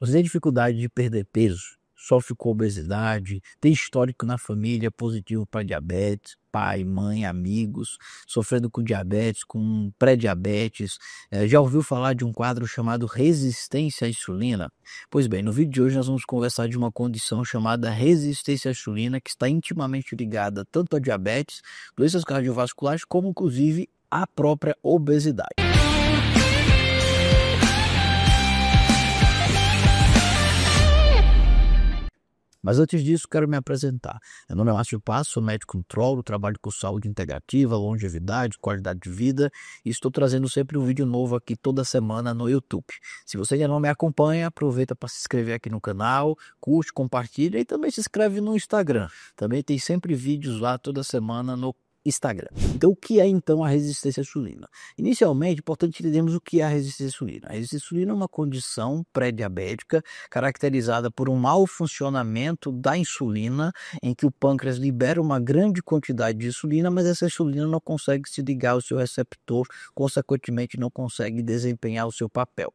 Você tem dificuldade de perder peso, sofre com obesidade, tem histórico na família positivo para diabetes, pai, mãe, amigos, sofrendo com diabetes, com pré-diabetes. Eh, já ouviu falar de um quadro chamado resistência à insulina? Pois bem, no vídeo de hoje nós vamos conversar de uma condição chamada resistência à insulina, que está intimamente ligada tanto a diabetes, doenças cardiovasculares, como inclusive à própria obesidade. Mas antes disso, quero me apresentar. Meu nome é Márcio Passo, sou médico nutrólogo, trabalho com saúde integrativa, longevidade, qualidade de vida e estou trazendo sempre um vídeo novo aqui toda semana no YouTube. Se você ainda não me acompanha, aproveita para se inscrever aqui no canal, curte, compartilha e também se inscreve no Instagram. Também tem sempre vídeos lá toda semana no Instagram. Então, o que é então a resistência à insulina? Inicialmente, é importante entendermos o que é a resistência à insulina. A resistência à insulina é uma condição pré-diabética caracterizada por um mau funcionamento da insulina, em que o pâncreas libera uma grande quantidade de insulina, mas essa insulina não consegue se ligar ao seu receptor, consequentemente, não consegue desempenhar o seu papel.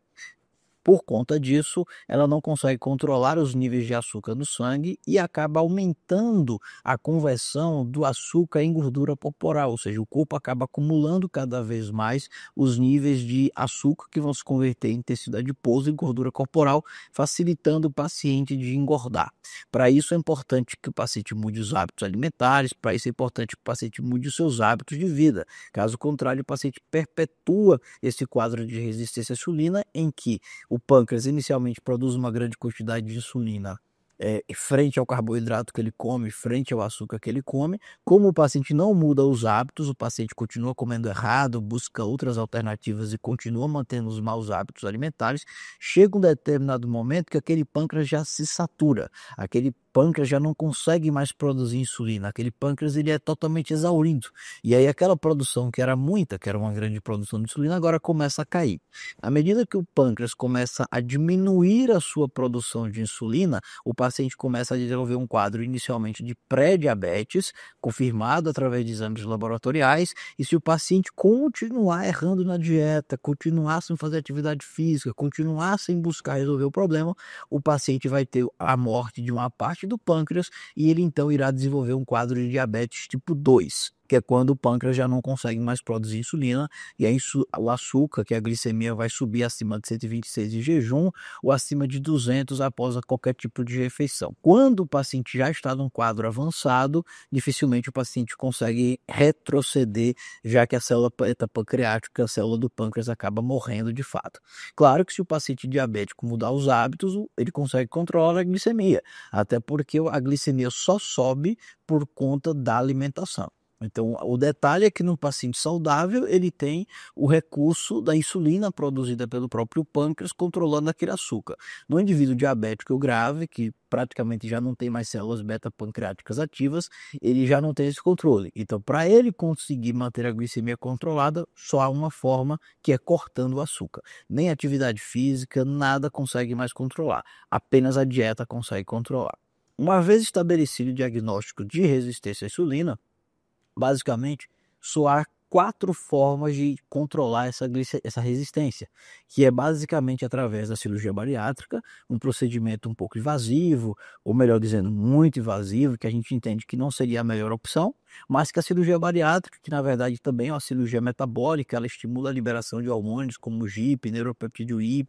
Por conta disso, ela não consegue controlar os níveis de açúcar no sangue e acaba aumentando a conversão do açúcar em gordura corporal, ou seja, o corpo acaba acumulando cada vez mais os níveis de açúcar que vão se converter em tecido adiposo e gordura corporal, facilitando o paciente de engordar. Para isso é importante que o paciente mude os hábitos alimentares, para isso é importante que o paciente mude os seus hábitos de vida. Caso contrário, o paciente perpetua esse quadro de resistência à insulina em que o pâncreas inicialmente produz uma grande quantidade de insulina é, frente ao carboidrato que ele come, frente ao açúcar que ele come. Como o paciente não muda os hábitos, o paciente continua comendo errado, busca outras alternativas e continua mantendo os maus hábitos alimentares, chega um determinado momento que aquele pâncreas já se satura, aquele pâncreas já não consegue mais produzir insulina, aquele pâncreas ele é totalmente exaurido. E aí aquela produção que era muita, que era uma grande produção de insulina, agora começa a cair. À medida que o pâncreas começa a diminuir a sua produção de insulina, o paciente começa a desenvolver um quadro inicialmente de pré-diabetes, confirmado através de exames laboratoriais, e se o paciente continuar errando na dieta, continuar sem fazer atividade física, continuar sem buscar resolver o problema, o paciente vai ter a morte de uma parte do pâncreas e ele então irá desenvolver um quadro de diabetes tipo 2 que é quando o pâncreas já não consegue mais produzir insulina e aí o açúcar, que é a glicemia, vai subir acima de 126 em jejum ou acima de 200 após qualquer tipo de refeição. Quando o paciente já está num quadro avançado, dificilmente o paciente consegue retroceder, já que a célula beta pancreática, a célula do pâncreas, acaba morrendo de fato. Claro que se o paciente diabético mudar os hábitos, ele consegue controlar a glicemia, até porque a glicemia só sobe por conta da alimentação. Então, o detalhe é que no paciente saudável, ele tem o recurso da insulina produzida pelo próprio pâncreas controlando aquele açúcar. No indivíduo diabético grave, que praticamente já não tem mais células beta-pancreáticas ativas, ele já não tem esse controle. Então, para ele conseguir manter a glicemia controlada, só há uma forma que é cortando o açúcar. Nem atividade física, nada consegue mais controlar. Apenas a dieta consegue controlar. Uma vez estabelecido o diagnóstico de resistência à insulina, basicamente, soar quatro formas de controlar essa, essa resistência, que é basicamente através da cirurgia bariátrica, um procedimento um pouco invasivo, ou melhor dizendo, muito invasivo, que a gente entende que não seria a melhor opção, mas que a cirurgia bariátrica, que na verdade também é uma cirurgia metabólica, ela estimula a liberação de hormônios como GIP, neuropeptídeo Y,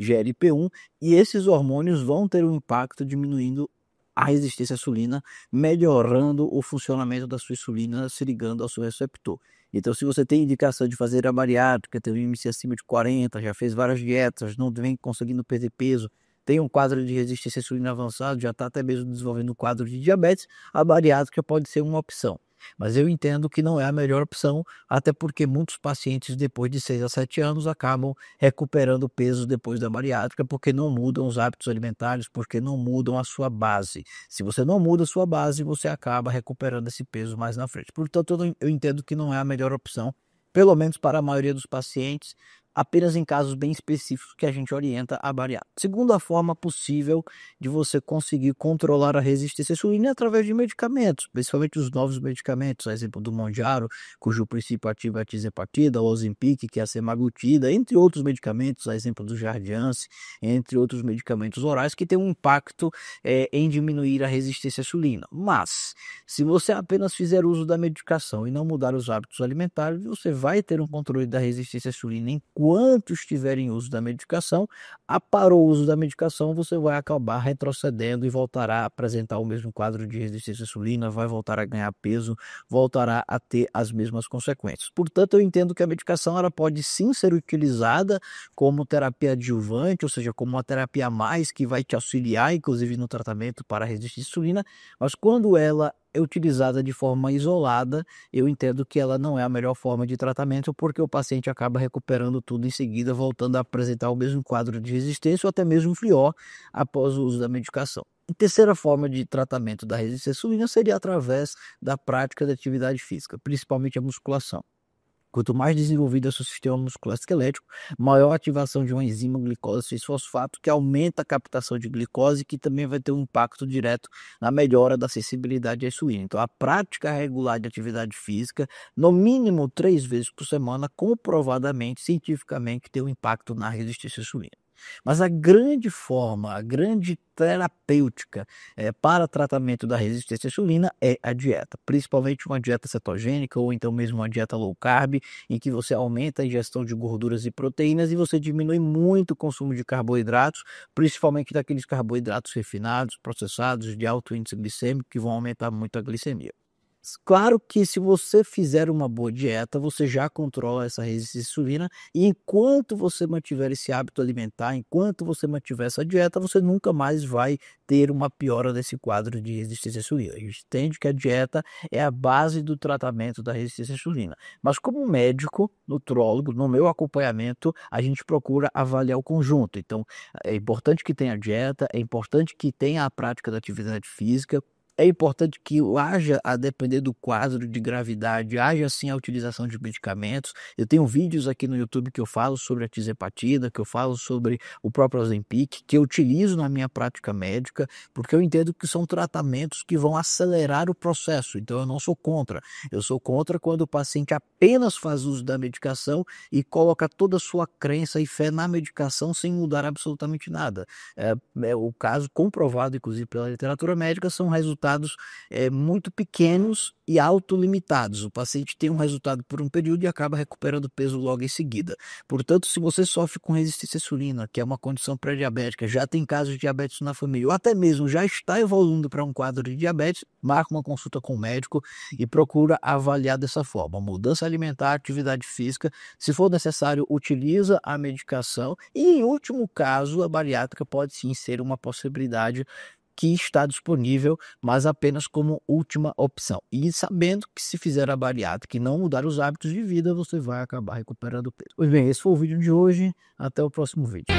GLP-1, e esses hormônios vão ter um impacto diminuindo a resistência à insulina, melhorando o funcionamento da sua insulina se ligando ao seu receptor. Então, se você tem indicação de fazer a bariátrica, tem um IMC acima de 40, já fez várias dietas, não vem conseguindo perder peso, tem um quadro de resistência à insulina avançado, já está até mesmo desenvolvendo um quadro de diabetes, a bariátrica pode ser uma opção. Mas eu entendo que não é a melhor opção, até porque muitos pacientes depois de 6 a 7 anos acabam recuperando peso depois da bariátrica porque não mudam os hábitos alimentares, porque não mudam a sua base. Se você não muda a sua base, você acaba recuperando esse peso mais na frente. Portanto, eu entendo que não é a melhor opção pelo menos para a maioria dos pacientes, apenas em casos bem específicos que a gente orienta a bariátrica. Segunda forma possível de você conseguir controlar a resistência à insulina é através de medicamentos, principalmente os novos medicamentos, a exemplo do Mondiaro, cujo princípio ativo é a tisepatida, o Ozempic, que é a semaglutida, entre outros medicamentos, a exemplo do Jardiance, entre outros medicamentos orais que têm um impacto é, em diminuir a resistência à insulina. Mas, se você apenas fizer uso da medicação e não mudar os hábitos alimentares, você vai ter um controle da resistência à insulina em curso enquanto estiver em uso da medicação, parou o uso da medicação, você vai acabar retrocedendo e voltará a apresentar o mesmo quadro de resistência à insulina, vai voltar a ganhar peso, voltará a ter as mesmas consequências. Portanto, eu entendo que a medicação ela pode sim ser utilizada como terapia adjuvante, ou seja, como uma terapia a mais que vai te auxiliar, inclusive no tratamento para resistência à insulina, mas quando ela é utilizada de forma isolada, eu entendo que ela não é a melhor forma de tratamento, porque o paciente acaba recuperando tudo em seguida, voltando a apresentar o mesmo quadro de resistência ou até mesmo pior após o uso da medicação. A terceira forma de tratamento da resistência à insulina seria através da prática de atividade física, principalmente a musculação. Quanto mais desenvolvido é o seu sistema muscular esquelético, maior ativação de uma enzima glicose 6-fosfato, que aumenta a captação de glicose, que também vai ter um impacto direto na melhora da sensibilidade à insulina. Então, a prática regular de atividade física, no mínimo três vezes por semana, comprovadamente, cientificamente, tem um impacto na resistência à insulina. Mas a grande forma, a grande terapêutica é, para tratamento da resistência à insulina é a dieta, principalmente uma dieta cetogênica ou então mesmo uma dieta low carb, em que você aumenta a ingestão de gorduras e proteínas e você diminui muito o consumo de carboidratos, principalmente daqueles carboidratos refinados, processados, de alto índice glicêmico, que vão aumentar muito a glicemia. Claro que se você fizer uma boa dieta, você já controla essa resistência à insulina e enquanto você mantiver esse hábito alimentar, enquanto você mantiver essa dieta, você nunca mais vai ter uma piora desse quadro de resistência à insulina. A gente entende que a dieta é a base do tratamento da resistência à insulina. Mas como médico, nutrólogo, no meu acompanhamento, a gente procura avaliar o conjunto. Então, é importante que tenha dieta, é importante que tenha a prática da atividade física, é importante que haja, a depender do quadro de gravidade, haja sim a utilização de medicamentos. Eu tenho vídeos aqui no YouTube que eu falo sobre a tisepatida, que eu falo sobre o próprio Ozempic, que eu utilizo na minha prática médica, porque eu entendo que são tratamentos que vão acelerar o processo. Então eu não sou contra. Eu sou contra quando o paciente apenas faz uso da medicação e coloca toda a sua crença e fé na medicação sem mudar absolutamente nada. É, é o caso comprovado, inclusive, pela literatura médica, são resultados resultados é, muito pequenos e autolimitados. O paciente tem um resultado por um período e acaba recuperando peso logo em seguida. Portanto, se você sofre com resistência à insulina, que é uma condição pré-diabética, já tem casos de diabetes na família, ou até mesmo já está evoluindo para um quadro de diabetes, marca uma consulta com o médico e procura avaliar dessa forma. Mudança alimentar, atividade física, se for necessário, utiliza a medicação e, em último caso, a bariátrica pode sim ser uma possibilidade que está disponível, mas apenas como última opção. E sabendo que se fizer a bariátrica e não mudar os hábitos de vida, você vai acabar recuperando o peso. Pois bem, esse foi o vídeo de hoje. Até o próximo vídeo.